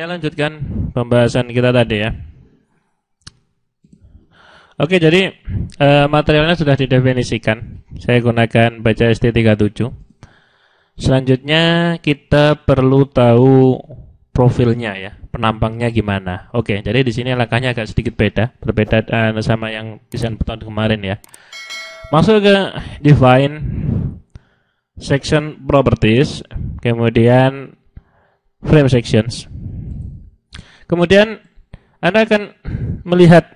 Saya lanjutkan pembahasan kita tadi ya. Oke, jadi e, materialnya sudah didefinisikan. Saya gunakan baca ST37. Selanjutnya kita perlu tahu profilnya ya, penampangnya gimana. Oke, jadi di sini langkahnya agak sedikit beda, berbeda uh, sama yang desain peton kemarin ya. Masuk ke define section properties, kemudian frame sections. Kemudian Anda akan melihat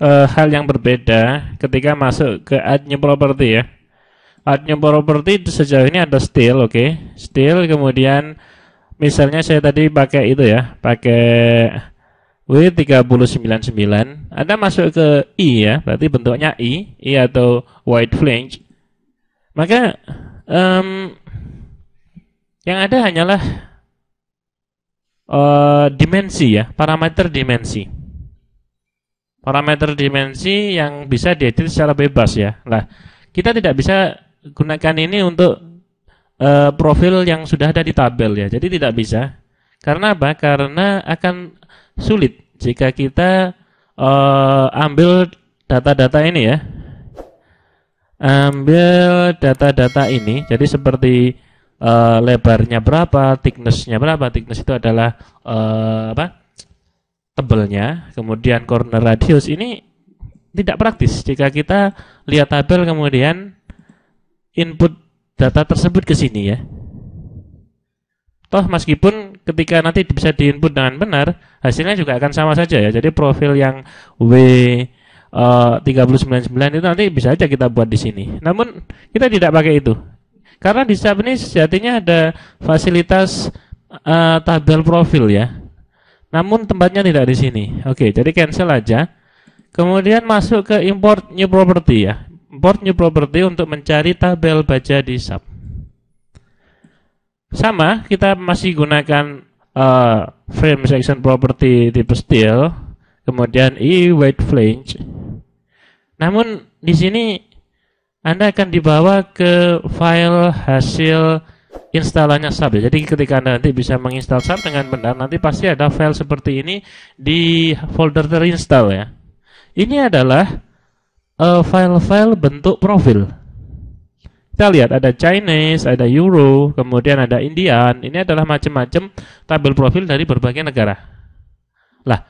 uh, hal yang berbeda ketika masuk ke add new property ya. Add new property sejauh ini ada still, oke. Okay. Still kemudian misalnya saya tadi pakai itu ya, pakai W399. Anda masuk ke I ya, berarti bentuknya I, I atau wide flange. Maka um, yang ada hanyalah Eh, dimensi ya, parameter dimensi. Parameter dimensi yang bisa diedit secara bebas ya. Nah, kita tidak bisa gunakan ini untuk uh, profil yang sudah ada di tabel ya. Jadi tidak bisa. Karena apa? Karena akan sulit jika kita uh, ambil data-data ini ya ambil data-data ini jadi seperti uh, lebarnya berapa, thicknessnya berapa. Thickness itu adalah uh, apa? tebelnya. Kemudian corner radius ini tidak praktis jika kita lihat tabel kemudian input data tersebut ke sini ya. Toh meskipun ketika nanti bisa diinput dengan benar, hasilnya juga akan sama saja ya. Jadi profil yang W eh, uh, 399 itu nanti bisa aja kita buat di sini. Namun kita tidak pakai itu. Karena di SAP ini sejatinya ada fasilitas uh, tabel profil ya. Namun tempatnya tidak di sini. Oke, jadi cancel aja. Kemudian masuk ke import new property ya. Import new property untuk mencari tabel baja di sub Sama, kita masih gunakan uh, frame section property tipe steel, kemudian e weight flange. Namun di sini anda akan dibawa ke file hasil instalannya SAP. Ya. Jadi ketika Anda nanti bisa menginstal SAP dengan benar, nanti pasti ada file seperti ini di folder terinstall ya. Ini adalah eh, file-file uh, bentuk profil. Kita lihat ada Chinese, ada Euro, kemudian ada Indian. Ini adalah macam-macam tabel profil dari berbagai negara. Lah,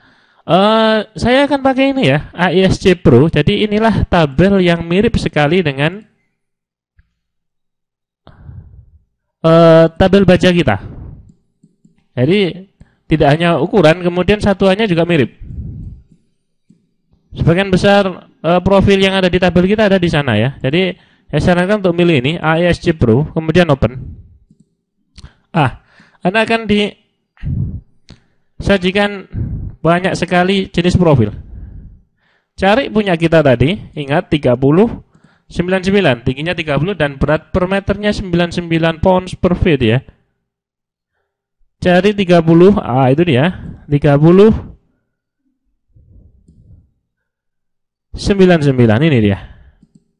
Eh, saya akan pakai ini ya, AISC Pro. Jadi inilah tabel yang mirip sekali dengan uh, tabel baja kita. Jadi tidak hanya ukuran, kemudian satuannya juga mirip. Sebagian besar uh, profil yang ada di tabel kita ada di sana ya. Jadi saya sarankan untuk milih ini AISC Pro, kemudian open. Ah, Anda akan disajikan banyak sekali jenis profil. Cari punya kita tadi, ingat 30 99, tingginya 30 dan berat per meternya 99 pounds per feet ya. Cari 30, ah itu dia, 30 99 ini dia.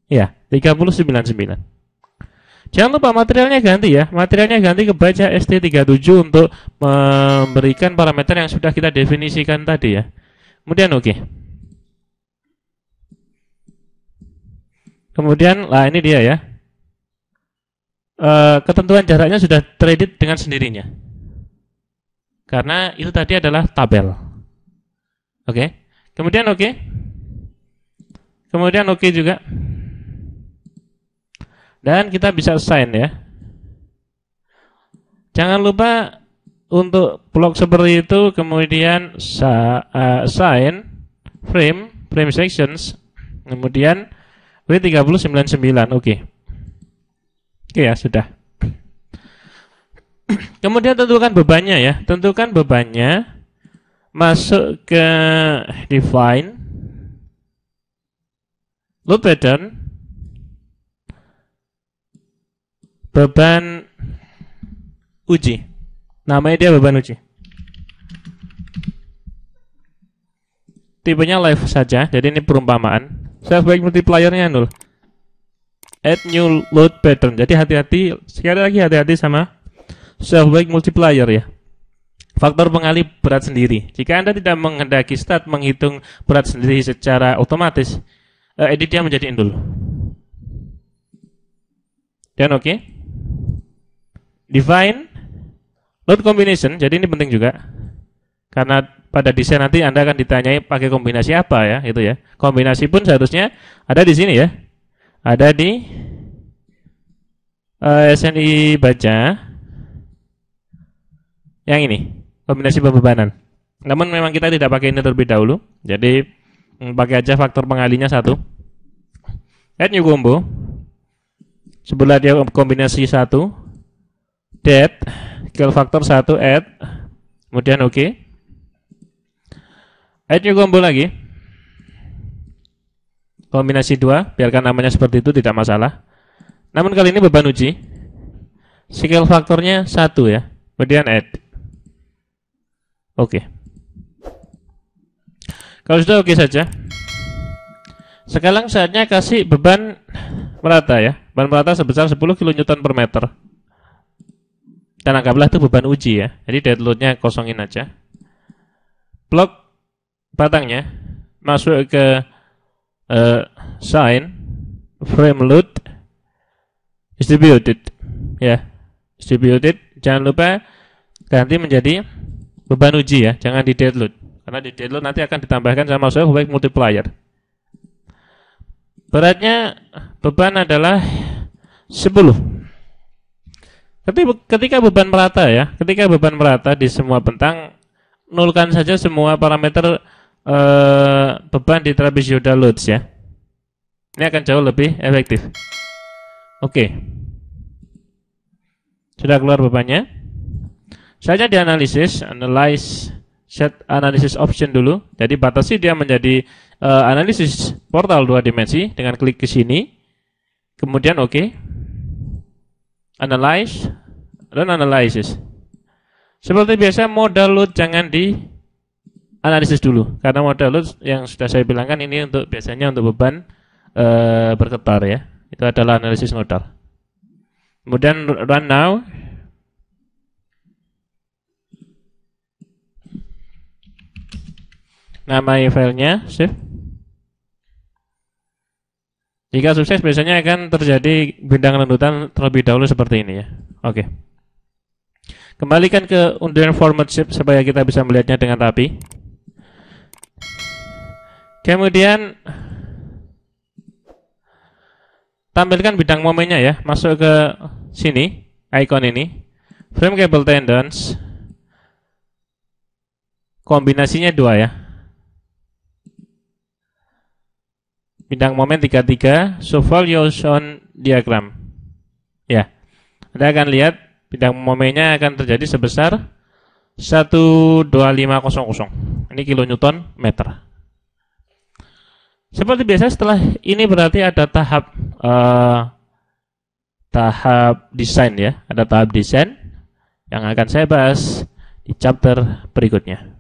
Ya, 99 Jangan lupa materialnya ganti ya. Materialnya ganti ke baja ST37 untuk memberikan parameter yang sudah kita definisikan tadi ya. Kemudian oke. Okay. Kemudian, lah ini dia ya. E, ketentuan jaraknya sudah traded dengan sendirinya. Karena itu tadi adalah tabel. Oke. Okay. Kemudian oke. Okay. Kemudian oke okay juga. Dan kita bisa sign ya. Jangan lupa untuk blok seperti itu kemudian eh, sign frame, frame sections, kemudian w 399 Oke. Oke ya, sudah. Kemudian tentukan bebannya ya. Tentukan bebannya masuk ke define load pattern beban uji. Namanya dia beban uji. Tipenya live saja, jadi ini perumpamaan. Self multiplier nya nol. Add new load pattern. Jadi hati-hati, sekali lagi hati-hati sama self weight multiplier ya. Faktor pengalih berat sendiri. Jika Anda tidak menghendaki stat menghitung berat sendiri secara otomatis, eh, editnya menjadi indul. Dan oke. Okay. Define load combination. Jadi ini penting juga. Karena pada desain nanti Anda akan ditanyai pakai kombinasi apa ya, itu ya. Kombinasi pun seharusnya ada di sini ya. Ada di uh, eh, SNI baca yang ini, kombinasi pembebanan. Namun memang kita tidak pakai ini terlebih dahulu. Jadi mm, pakai aja faktor pengalinya satu. Add new combo. Sebelah dia kombinasi satu dead kill factor 1 add kemudian oke okay. addnya combo lagi kombinasi 2 biarkan namanya seperti itu tidak masalah namun kali ini beban uji skill faktornya satu ya kemudian add oke okay. kalau sudah oke okay saja sekarang saatnya kasih beban merata ya beban merata sebesar 10 kN per meter dan anggaplah itu beban uji ya. Jadi deadloadnya kosongin aja. Blok batangnya masuk ke uh, sign frame load distributed ya. Distributed jangan lupa ganti menjadi beban uji ya, jangan di load. Karena di load nanti akan ditambahkan sama saya software multiplier. Beratnya beban adalah 10 tapi ketika beban merata ya ketika beban merata di semua bentang nulkan saja semua parameter eh, beban di trapezoidal loads ya ini akan jauh lebih efektif oke okay. sudah keluar bebannya saja dianalisis analyze set analysis option dulu jadi batasi dia menjadi uh, analisis portal dua dimensi dengan klik ke sini kemudian oke okay analyze dan analysis. Seperti biasa modal load jangan di analisis dulu karena modal load yang sudah saya bilangkan ini untuk biasanya untuk beban e, bergetar ya. Itu adalah analisis modal. Kemudian run now nama filenya shift jika sukses biasanya akan terjadi bidang lanjutan terlebih dahulu seperti ini ya. Oke. Kembalikan ke undian format shape supaya kita bisa melihatnya dengan rapi. Kemudian tampilkan bidang momennya ya. Masuk ke sini, icon ini. Frame cable tendons. Kombinasinya dua ya. bidang momen 33 Suffolioson diagram. Ya. Anda akan lihat bidang momennya akan terjadi sebesar 12500. Ini kilonewton meter. Seperti biasa setelah ini berarti ada tahap uh, tahap desain ya, ada tahap desain yang akan saya bahas di chapter berikutnya.